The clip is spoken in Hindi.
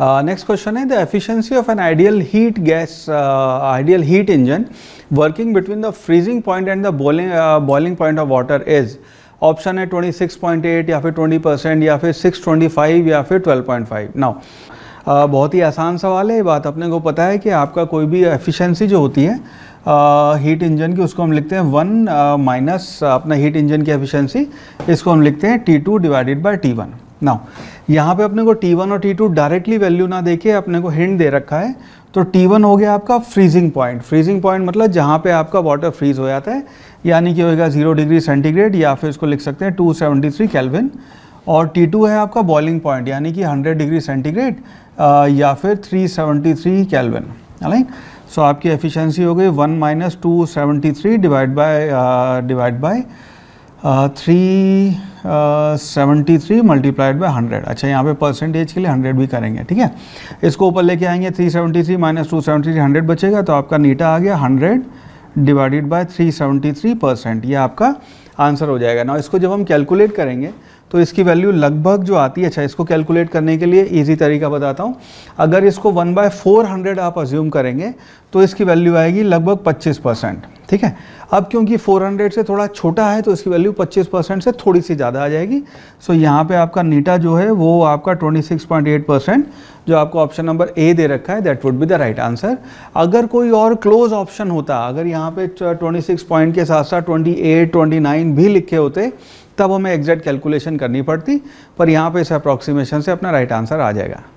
नेक्स्ट uh, क्वेश्चन है the efficiency of an ideal heat gas ideal heat engine working between the freezing point and the bowling boiling point of water is option है 26.8 या फिर 20 परसेंट या फिर 625 या फिर 12.5 नाउ uh, बहुत ही आसान सवाल है ये बात अपने को पता है कि आपका कोई भी एफिशिएंसी जो होती है हीट हीट इंजन की उसको हम लिखते हैं वन माइनस uh, अपना हीट इंजन की एफिशिएंसी इसको हम लिखते हैं T two divided by T one now यहाँ पे अपने को T1 और T2 डायरेक्टली वैल्यू ना देके अपने को हिंट दे रखा है तो T1 हो गया आपका फ्रीजिंग पॉइंट फ्रीजिंग पॉइंट मतलब जहाँ पे आपका वाटर फ्रीज हो जाता है यानी कि होएगा जीरो डिग्री सेंटीग्रेड या फिर इसको लिख सकते हैं 273 सेवेंटी कैलविन और T2 है आपका बॉइलिंग पॉइंट यानी कि 100 डिग्री सेंटीग्रेड या फिर 373 seventy three kelvin right so आपकी एफिशिएंसी हो गई 1 minus two seventy three divide by divide by three seventy three multiplied by hundred अच्छा यहाँ पे परसेंटेज के लिए हंड्रेड भी करेंगे ठीक है इसको ऊपर लेके आएंगे three seventy three minus two seventy बचेगा तो आपका नीटा आ गया hundred divided by three percent यह आपका आंसर हो जाएगा ना इसको जब हम कैलकुलेट करेंगे तो इसकी वैल्यू लगभग जो आती है अच्छा इसको कैलकुलेट करने के लिए इजी तरीका बताता हूँ अगर इसको वन बाय फोर हंड्रेड आप अज्यूम करेंगे तो इसकी वैल्यू आएगी लगभग पच्चीस परसेंट ठीक है अब क्योंकि 400 से थोड़ा छोटा है तो इसकी वैल्यू 25 परसेंट से थोड़ी सी ज़्यादा आ जाएगी सो so, यहाँ पे आपका नीटा जो है वो आपका 26.8 परसेंट जो आपको ऑप्शन नंबर ए दे रखा है that would be the right answer अगर कोई और क्लोज ऑप्शन होता अगर यहाँ पे 26 पॉइंट के साथ साथ 28, 29 भी लिखे होते तब हमें एग्जैक्ट कैलकुलेशन करनी पड़ती पर यहाँ पे इस अप्रॉक्सीमेशन से अपना राइट right आंसर आ जाएगा